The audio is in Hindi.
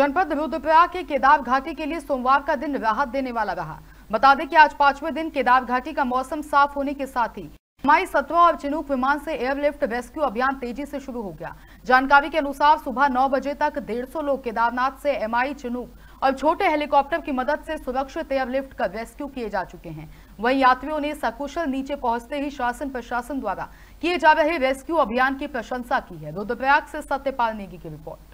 जनपद रुद्रप्रयाग के केदार घाटी के लिए सोमवार का दिन राहत देने वाला रहा बता दें कि आज पांचवें दिन केदार घाटी का मौसम साफ होने के साथ ही माई सत्रह और चिनूक विमान से एयरलिफ्ट रेस्क्यू अभियान तेजी से शुरू हो गया जानकारी के अनुसार सुबह 9 बजे तक 150 लोग केदारनाथ से एमआई चिनूक और छोटे हेलीकॉप्टर की मदद से सुरक्षित एयरलिफ्ट का रेस्क्यू किए जा चुके हैं वहीं यात्रियों ने सकुशल नीचे पहुंचते ही शासन प्रशासन द्वारा किए जा रहे रेस्क्यू अभियान की प्रशंसा की है रुद्रप्रयाग से सत्यपाल नेगी की रिपोर्ट